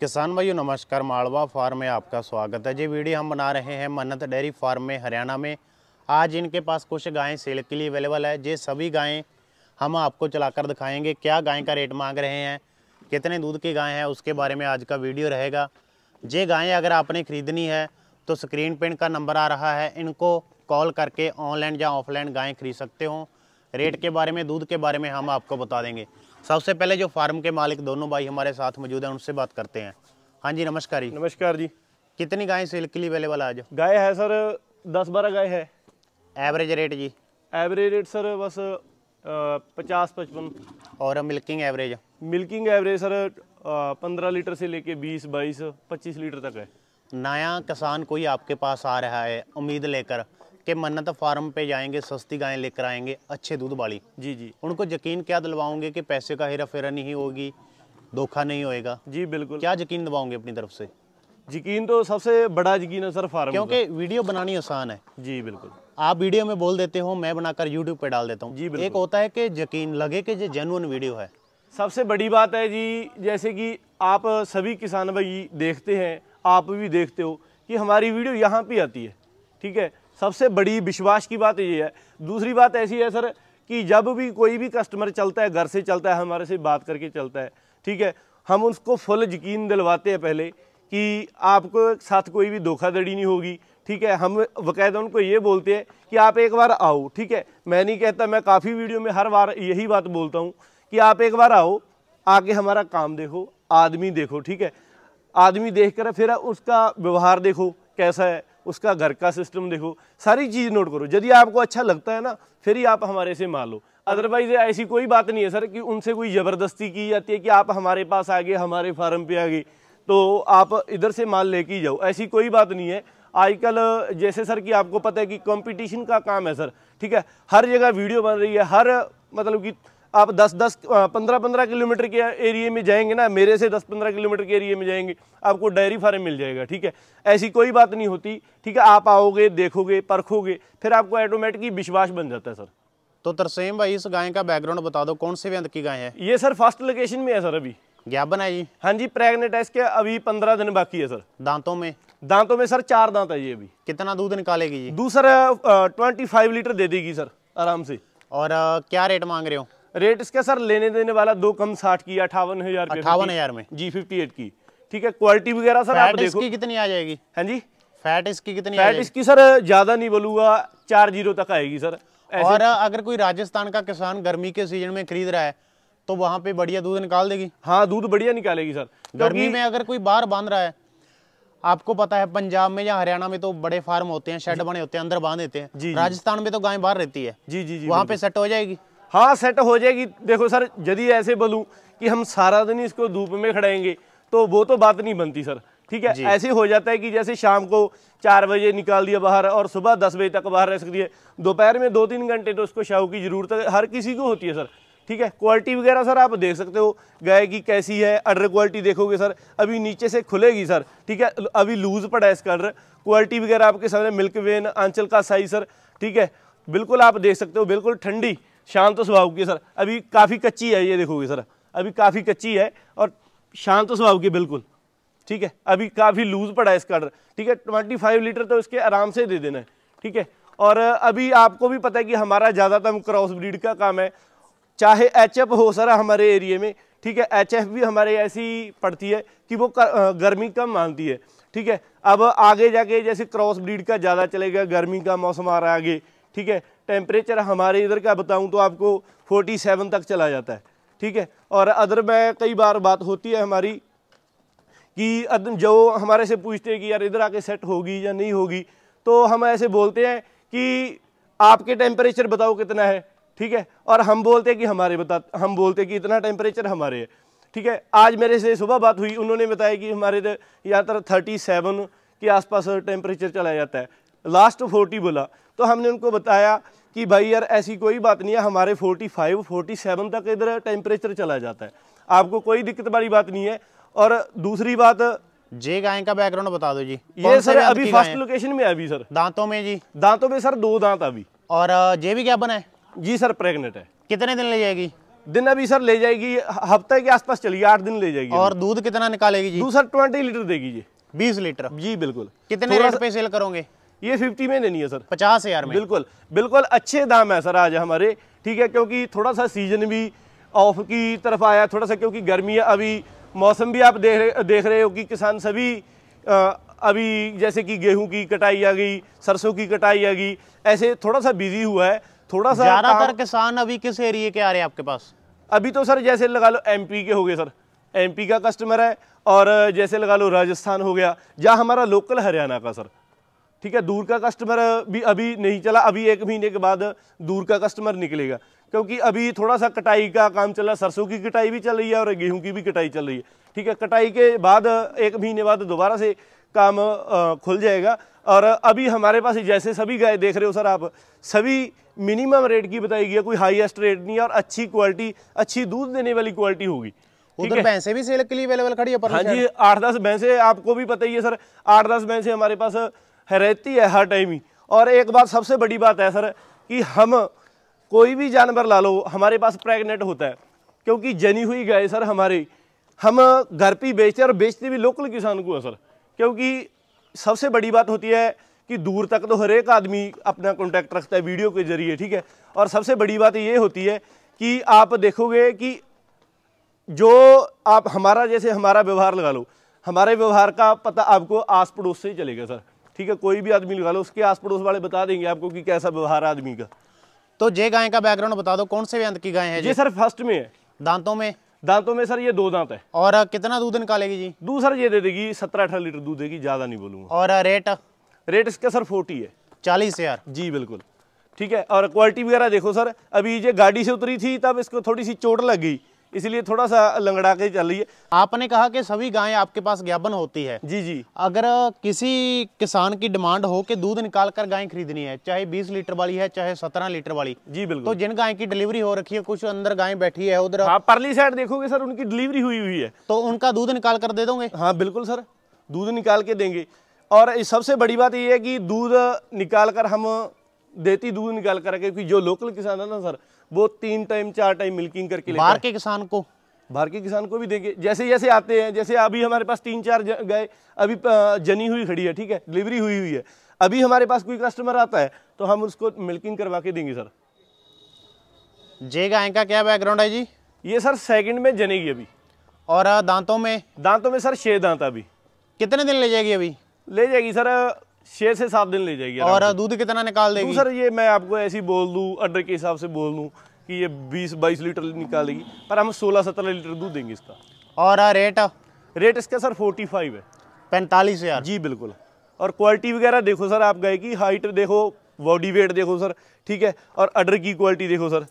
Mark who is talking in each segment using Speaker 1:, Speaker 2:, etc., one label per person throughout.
Speaker 1: किसान भाइयों नमस्कार मालवा फार्म में आपका स्वागत है जी वीडियो हम बना रहे हैं मन्नत डेयरी फार्म में हरियाणा में आज इनके पास कुछ गायें सेल के लिए अवेलेबल है जे सभी गायें हम आपको चलाकर दिखाएंगे क्या गाय का रेट मांग रहे हैं कितने दूध की गाय हैं उसके बारे में आज का वीडियो रहेगा जे गायें अगर आपने ख़रीदनी है तो स्क्रीन पर का नंबर आ रहा है इनको कॉल करके ऑनलाइन या ऑफलाइन गायें खरीद सकते हो रेट के बारे में दूध के बारे में हम आपको बता देंगे सबसे पहले जो फार्म के मालिक दोनों भाई हमारे साथ मौजूद हैं उनसे बात करते हैं हाँ जी नमस्कार जी नमस्कार जी कितनी गायें सेल के लिए अवेलेबल आज गाय है सर दस बारह गाय है एवरेज रेट जी एवरेज रेट सर बस पचास पचपन और milking average
Speaker 2: milking average sir पंद्रह लीटर से लेके बीस बाईस पच्चीस लीटर तक है
Speaker 1: नया किसान कोई आपके पास आ रहा है उम्मीद लेकर कि मन्नत तो फार्म पे जाएंगे सस्ती गायें लेकर आएंगे अच्छे दूध वाली जी जी उनको यकीन क्या दिलवाओगे कि पैसे का हेरा फेरा नहीं होगी धोखा नहीं होएगा जी बिल्कुल क्या यकीन दिलवाओगे अपनी तरफ से यकीन तो सबसे बड़ा यकीन है सर फार्म क्योंकि वीडियो बनानी आसान है जी बिल्कुल आप वीडियो में बोल देते हो मैं बनाकर यूट्यूब पे डाल देता हूँ जी एक होता है कि यकीन लगे कि ये जेनुअन
Speaker 2: वीडियो है सबसे बड़ी बात है जी जैसे कि आप सभी किसान भाई देखते हैं आप भी देखते हो कि हमारी वीडियो यहाँ पे आती है ठीक है सबसे बड़ी विश्वास की बात ये है दूसरी बात ऐसी है सर कि जब भी कोई भी कस्टमर चलता है घर से चलता है हमारे से बात करके चलता है ठीक है हम उसको फुल यकीन दिलवाते हैं पहले कि आपको साथ कोई भी धोखाधड़ी नहीं होगी ठीक है हम बकायदा उनको ये बोलते हैं कि आप एक बार आओ ठीक है मैं नहीं कहता मैं काफ़ी वीडियो में हर बार यही बात बोलता हूँ कि आप एक बार आओ आके हमारा काम देखो आदमी देखो ठीक है आदमी देख कर फिर उसका व्यवहार देखो कैसा है उसका घर का सिस्टम देखो सारी चीज़ नोट करो यदि आपको अच्छा लगता है ना फिर ही आप हमारे से लो अदरवाइज ऐसी कोई बात नहीं है सर कि उनसे कोई ज़बरदस्ती की जाती है कि आप हमारे पास आ गए हमारे फार्म पे आ गए तो आप इधर से माल लेके ही जाओ ऐसी कोई बात नहीं है आजकल जैसे सर कि आपको पता है कि कंपटीशन का काम है सर ठीक है हर जगह वीडियो बन रही है हर मतलब कि आप 10-10 15-15 किलोमीटर के एरिए में जाएंगे ना मेरे से 10-15 किलोमीटर के एरिए में जाएंगे आपको डायरी फार्म मिल जाएगा ठीक है ऐसी कोई बात नहीं होती ठीक है आप आओगे देखोगे परखोगे फिर आपको ऑटोमेटिकली विश्वास बन जाता है सर तो तरसेम भाई इस गाय का बैकग्राउंड बता दो कौन से व्यंत की गाय है ये सर फर्स्ट लोकेशन में है सर अभी ज्ञापन बना जी हाँ जी प्रेगनेंट है इसके अभी पंद्रह दिन बाकी है सर दांतों में दांतों में सर चार दांत है ये अभी कितना दूध निकालेगी जी दूसरा ट्वेंटी फाइव लीटर दे देगी सर आराम से और आ, क्या रेट मांग रहे हो रेट इसका सर लेने देने वाला दो कम साठ की अठावन हजार अठावन हजार में जी फिफ्टी एट की ठीक है क्वालिटी वगैरह सर आप देखो इसकी कितनी आ जाएगी है हाँ जी फैट इसकी कितनी फैट इसकी सर ज्यादा नहीं बोलूंगा चार जीरो तक आएगी सर
Speaker 1: और अगर कोई राजस्थान का किसान गर्मी के सीजन में खरीद रहा है तो वहाँ पे बढ़िया दूध निकाल देगी हाँ दूध बढ़िया निकालेगी सर गर्मी में अगर कोई बाहर बांध रहा है आपको पता है पंजाब में या हरियाणा में तो बड़े फार्म होते हैं शेड बने होते हैं अंदर बांध देते हैं
Speaker 2: राजस्थान में तो गाय बाहर रहती है जी जी जी वहाँ पे सेट हो जाएगी हाँ सेट हो जाएगी देखो सर यदि ऐसे बोलूँ कि हम सारा दिन इसको धूप में खड़ाएंगे तो वो तो बात नहीं बनती सर ठीक है ऐसे हो जाता है कि जैसे शाम को चार बजे निकाल दिया बाहर और सुबह दस बजे तक बाहर रह सकती है दोपहर में दो तीन घंटे तो उसको शाहू की ज़रूरत हर किसी को होती है सर ठीक है क्वालिटी वगैरह सर आप देख सकते हो गाय की कैसी है अडर क्वालिटी देखोगे सर अभी नीचे से खुलेगी सर ठीक है अभी लूज़ पड़ा है इसका अडर क्वालिटी वगैरह आपके सामने मिल्क वेन आंचल का साइज सर ठीक है बिल्कुल आप देख सकते हो बिल्कुल ठंडी शांत तो स्वभाव की सर अभी काफ़ी कच्ची है ये देखोगे सर अभी काफ़ी कच्ची है और शांत स्वभाव की बिल्कुल ठीक है अभी काफ़ी लूज पड़ा है इसका आर्डर ठीक है ट्वेंटी फाइव लीटर तो इसके आराम से दे देना है ठीक है और अभी आपको भी पता है कि हमारा ज़्यादातर क्रॉस ब्रीड का काम है चाहे एच हो सर हमारे एरिए में ठीक है एच भी हमारे ऐसी पड़ती है कि वो गर्मी कम मानती है ठीक है अब आगे जाके जैसे क्रॉस ब्रीड का ज़्यादा चलेगा गर्मी का मौसम आ रहा है आगे ठीक है टेम्परेचर हमारे इधर का बताऊँ तो आपको फोर्टी सेवन तक चला जाता है ठीक है और अदर में कई बार बात होती है हमारी कि जो हमारे से पूछते हैं कि यार इधर आके सेट होगी या नहीं होगी तो हम ऐसे बोलते हैं कि आपके टेम्परेचर बताओ कितना है ठीक है और हम बोलते हैं कि हमारे बता हम बोलते हैं कि इतना टेम्परेचर हमारे है ठीक है आज मेरे से सुबह बात हुई उन्होंने बताया कि हमारे यहाँ तर थर्टी सेवन के आसपास टेम्परेचर चला जाता है लास्ट फोर्टी बोला तो हमने उनको बताया कि भाई यार ऐसी कोई बात नहीं है हमारे फोर्टी फाइव फोर्टी सेवन तक इधर टेम्परेचर चला जाता है आपको कोई दिक्कत वाली बात नहीं है और दूसरी बात जे गाय का बैकग्राउंड बता दो जी ये सर अभी फर्स्ट लोकेशन में अभी सर दांतों में जी दांतों में सर दो दांत अभी और जे भी क्या बना है जी सर प्रेगनेंट है कितने दिन ले जाएगी दिन अभी सर ले जाएगी हफ्ते के आसपास चलिए आठ दिन ले जाएगी और दूध कितना निकालेगी जी दूध सर ट्वेंटी लीटर देगी जी बीस लीटर जी बिल्कुल कितने रेट पे सेल करोगे ये फिफ्टी में नहीं है सर पचास हज़ार में बिल्कुल बिल्कुल अच्छे दाम है सर आज हमारे ठीक है क्योंकि थोड़ा सा सीजन भी ऑफ की तरफ आया थोड़ा सा क्योंकि गर्मी है अभी मौसम भी आप देख रहे देख रहे हो कि किसान सभी आ, अभी जैसे कि गेहूं की कटाई आ गई सरसों की कटाई आ गई ऐसे थोड़ा सा बिजी हुआ है थोड़ा सा ज़्यादातर किसान अभी किस एरिए के आ रहे हैं आपके पास अभी तो सर जैसे लगा लो एमपी के हो गए सर एमपी का कस्टमर है और जैसे लगा लो राजस्थान हो गया या हमारा लोकल हरियाणा का सर ठीक है दूर का कस्टमर भी अभी नहीं चला अभी एक महीने के बाद दूर का कस्टमर निकलेगा क्योंकि अभी थोड़ा सा कटाई का काम चल रहा है सरसों की कटाई भी चल रही है और गेहूं की भी कटाई चल रही है ठीक है कटाई के बाद एक महीने बाद दोबारा से काम खुल जाएगा और अभी हमारे पास जैसे सभी गाय देख रहे हो सर आप सभी मिनिमम रेट की बताई गई है कोई हाईएस्ट रेट नहीं है और अच्छी क्वालिटी अच्छी दूध देने वाली क्वालिटी होगी उधर भैंसे भी सेल के लिए अवेलेबल खड़ी है पर हाँ जी आठ दस भैंसे आपको भी पता ही है सर आठ दस भैंसे हमारे पास रहती है हर टाइम ही और एक बात सबसे बड़ी बात है सर कि हम कोई भी जानवर ला लो हमारे पास प्रेगनेंट होता है क्योंकि जनी हुई गाय सर हमारी हम घर पर बेचते हैं और बेचते भी लोकल किसान को है सर क्योंकि सबसे बड़ी बात होती है कि दूर तक तो हर एक आदमी अपना कॉन्टैक्ट रखता है वीडियो के जरिए ठीक है और सबसे बड़ी बात ये होती है कि आप देखोगे कि जो आप हमारा जैसे हमारा व्यवहार लगा लो हमारे व्यवहार का पता आपको आस पड़ोस से ही चलेगा सर ठीक है कोई भी आदमी लगा लो उसके आस पड़ोस वाले बता देंगे आपको कि कैसा व्यवहार है आदमी का तो जे गाय का बैकग्राउंड बता दो कौन से अंत की गाय है ये सर फर्स्ट में है दांतों में दांतों में सर ये दो दांत है और कितना दूध निकालेगी जी दूध सर ये दे देगी सत्रह अठारह लीटर दूध देगी ज़्यादा नहीं बोलूंगा और रेट रेट इसका सर फोर्टी है चालीस हज़ार जी बिल्कुल ठीक है और क्वालिटी वगैरह देखो सर अभी ये गाड़ी से उतरी थी तब इसको थोड़ी सी चोट लग गई इसलिए थोड़ा सा लंगड़ा के चल रही है आपने कहा कि सभी गायें आपके पास ज्ञापन होती है जी
Speaker 1: जी अगर किसी किसान की डिमांड हो कि दूध निकाल कर गाय खरीदनी है चाहे बीस लीटर वाली है चाहे सत्रह लीटर वाली जी बिल्कुल तो जिन गाय की डिलीवरी हो रखी है कुछ अंदर गाय बैठी है उधर आप हाँ,
Speaker 2: परली साइड देखोगे सर उनकी डिलीवरी हुई हुई है तो उनका दूध निकाल कर दे दोगे हाँ बिल्कुल सर दूध निकाल के देंगे और सबसे बड़ी बात ये है कि दूध निकाल कर हम देती दूध निकाल कर क्योंकि जो लोकल किसान है ना सर वो तीन टाइम चार टाइम मिल्किंग करके बाहर के किसान को बाहर के किसान को भी देंगे जैसे जैसे आते हैं जैसे अभी हमारे पास तीन चार गए अभी जनी हुई खड़ी है ठीक है डिलीवरी हुई हुई है अभी हमारे पास कोई कस्टमर आता है तो हम उसको मिल्किंग करवा के देंगे सर जे गाय का क्या बैकग्राउंड है जी ये सर सेकंड में जनेगी अभी और दांतों में दांतों में सर छह दांत अभी कितने दिन ले जाएगी अभी ले जाएगी सर छः से सात दिन ले जाएगी और दूध कितना निकाल देगी सर ये मैं आपको ऐसी बोल दूँ अडर के हिसाब से बोल दूँ कि ये बीस बाईस लीटर निकालेगी पर हम सोलह सत्रह लीटर दूध देंगे इसका और रेट रेट इसका सर फोर्टी फाइव है पैंतालीस हज़ार जी बिल्कुल और क्वालिटी वगैरह देखो सर आप गए की हाइट देखो बॉडी वेट देखो सर ठीक है और अडर की क्वालिटी देखो सर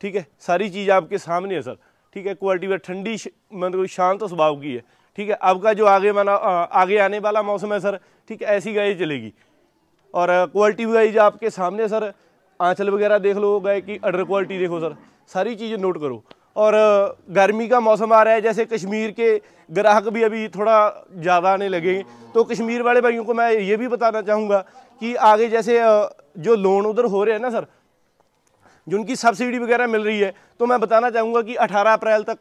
Speaker 2: ठीक है सारी चीज़ आपके सामने है सर ठीक है क्वालिटी वगैरह ठंडी मतलब शांत स्वभाव की है ठीक है अब का जो आगे माना आगे आने वाला मौसम है सर ठीक है ऐसी गाय चलेगी और क्वालिटी वाइज आपके सामने सर आँचल वगैरह देख लो गाय की अडर क्वालिटी देखो सर सारी चीज़ें नोट करो और गर्मी का मौसम आ रहा है जैसे कश्मीर के ग्राहक भी अभी थोड़ा ज़्यादा आने लगे तो कश्मीर वाले भाइयों को मैं ये भी बताना चाहूँगा कि आगे जैसे जो लोन उधर हो रहे हैं ना सर जिनकी सब्सिडी वगैरह मिल रही है तो मैं बताना चाहूँगा कि 18 अप्रैल तक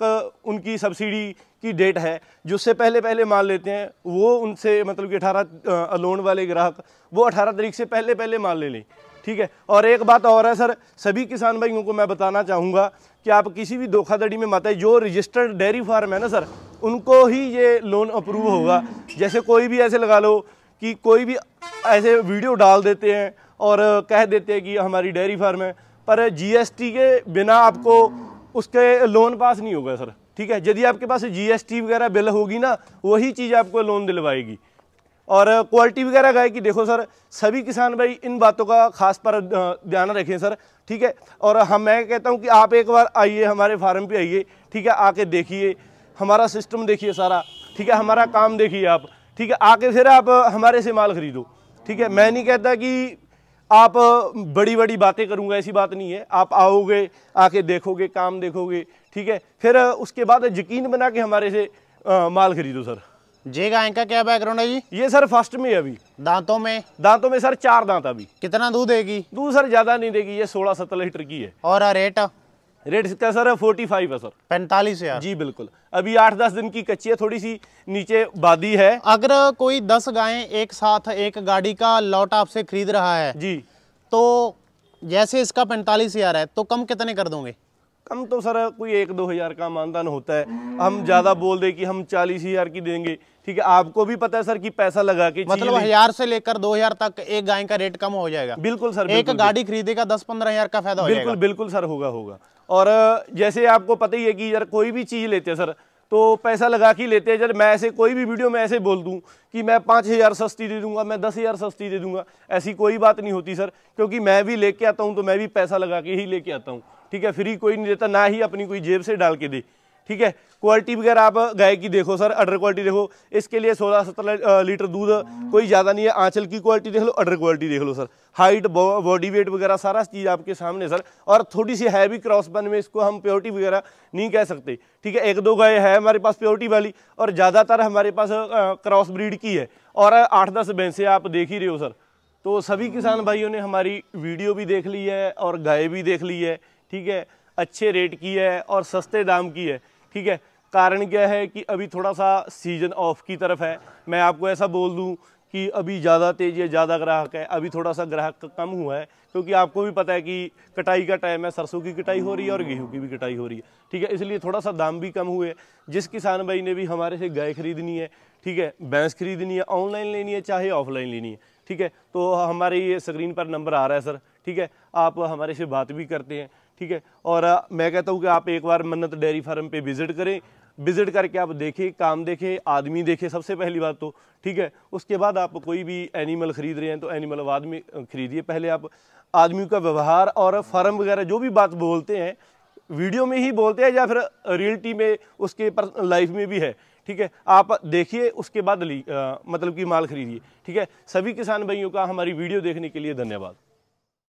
Speaker 2: उनकी सब्सिडी की डेट है जिससे पहले पहले मान लेते हैं वो उनसे मतलब कि अठारह लोन वाले ग्राहक वो अठारह तारीख से पहले पहले मान ले लें ठीक है और एक बात और है सर सभी किसान भाइयों को मैं बताना चाहूँगा कि आप किसी भी धोखाधड़ी में माता जो रजिस्टर्ड डेयरी फार्म है ना सर उनको ही ये लोन अप्रूव होगा जैसे कोई भी ऐसे लगा लो कि कोई भी ऐसे वीडियो डाल देते हैं और कह देते हैं कि हमारी डेयरी फार्म है पर जीएसटी के बिना आपको उसके लोन पास नहीं होगा सर ठीक है यदि आपके पास जीएसटी वगैरह बिल होगी ना वही चीज़ आपको लोन दिलवाएगी और क्वालिटी वगैरह है कि देखो सर सभी किसान भाई इन बातों का खास पर ध्यान रखें सर ठीक है और हम मैं कहता हूँ कि आप एक बार आइए हमारे फार्म पर आइए ठीक है आके देखिए हमारा सिस्टम देखिए सारा ठीक है हमारा काम देखिए आप ठीक है आके फिर आप हमारे से माल खरीदो ठीक है मैं नहीं कहता कि आप बड़ी बड़ी बातें करूंगा ऐसी बात नहीं है आप आओगे आके देखोगे काम देखोगे ठीक है फिर उसके बाद यकीन बना के हमारे से आ, माल खरीदो सर जी गाय का क्या बैकग्राउंड है जी ये सर फर्स्ट में अभी दांतों में दांतों में सर चार दांत अभी कितना दूध देगी दूध सर ज़्यादा नहीं देगी ये सोलह सत्रह लीटर की है और रेट रेट कितना सर है फोर्टी फाइव है सर पैंतालीस हजार जी बिल्कुल अभी आठ दस दिन की कच्ची है थोड़ी सी नीचे बादी है अगर
Speaker 1: कोई दस गायें एक साथ एक गाड़ी का लॉट आपसे खरीद रहा है जी तो जैसे इसका पैंतालीस
Speaker 2: हजार है तो कम कितने कर दोगे कम तो सर कोई एक दो हज़ार का मानदान होता है हम ज़्यादा बोल दे कि हम चालीस हज़ार की देंगे ठीक है आपको भी पता है सर कि पैसा लगा के मतलब हजार
Speaker 1: से लेकर दो हजार तक एक गाय का रेट कम हो जाएगा बिल्कुल सर बिल्कुल, एक गाड़ी
Speaker 2: खरीदेगा दस पंद्रह हजार का फायदा बिल्कुल बिल्कुल सर होगा होगा और जैसे आपको पता ही है कि यार कोई भी चीज़ लेते हैं सर तो पैसा लगा के लेते हैं जब मैं ऐसे कोई भी वीडियो में ऐसे बोल दूं कि मैं पाँच हज़ार सस्ती दे दूंगा मैं दस हज़ार सस्ती दे दूंगा ऐसी कोई बात नहीं होती सर क्योंकि मैं भी लेके आता हूँ तो मैं भी पैसा लगा के ही लेके आता हूँ ठीक है फ्री कोई नहीं देता ना ही अपनी कोई जेब से डाल के दे ठीक है क्वालिटी वगैरह आप गाय की देखो सर अडर क्वालिटी देखो इसके लिए 16-17 लीटर दूध कोई ज़्यादा नहीं है आंचल की क्वालिटी देख लो अडर क्वालिटी देख लो सर हाइट बॉडी वेट वगैरह सारा चीज़ आपके सामने सर और थोड़ी सी हैवी क्रॉस बन में इसको हम प्योरिटी वगैरह नहीं कह सकते ठीक है एक दो गाय है हमारे पास प्योरिटी वाली और ज़्यादातर हमारे पास क्रॉस ब्रीड की है और आठ दस भैंसें आप देख ही रहे हो सर तो सभी किसान भाइयों ने हमारी वीडियो भी देख ली है और गाय भी देख ली है ठीक है अच्छे रेट की है और सस्ते दाम की है ठीक है कारण क्या है कि अभी थोड़ा सा सीज़न ऑफ की तरफ है मैं आपको ऐसा बोल दूं कि अभी ज़्यादा तेज़ है ज़्यादा ग्राहक है अभी थोड़ा सा ग्राहक कम हुआ है क्योंकि आपको भी पता है कि कटाई का टाइम है सरसों की कटाई हो रही है और गेहूं की भी कटाई हो रही है ठीक है इसलिए थोड़ा सा दाम भी कम हुए जिस किसान भाई ने भी हमारे से गाय खरीदनी है ठीक है भैंस खरीदनी है ऑनलाइन लेनी है चाहे ऑफलाइन लेनी है ठीक है तो हमारे ये स्क्रीन पर नंबर आ रहा है सर ठीक है आप हमारे से बात भी करते हैं ठीक है और मैं कहता हूँ कि आप एक बार मन्नत डेयरी फार्म पे विज़िट करें विज़िट करके आप देखें काम देखें आदमी देखें सबसे पहली बात तो ठीक है उसके बाद आप कोई भी एनिमल ख़रीद रहे हैं तो एनिमल अब आदमी खरीदिए पहले आप आदमी का व्यवहार और फार्म वगैरह जो भी बात बोलते हैं वीडियो में ही बोलते हैं या फिर रियलिटी में उसके पर्सनल लाइफ में भी है ठीक है आप देखिए उसके बाद ली आ, मतलब कि माल खरीदिए ठीक है सभी किसान भाइयों का हमारी वीडियो देखने के लिए धन्यवाद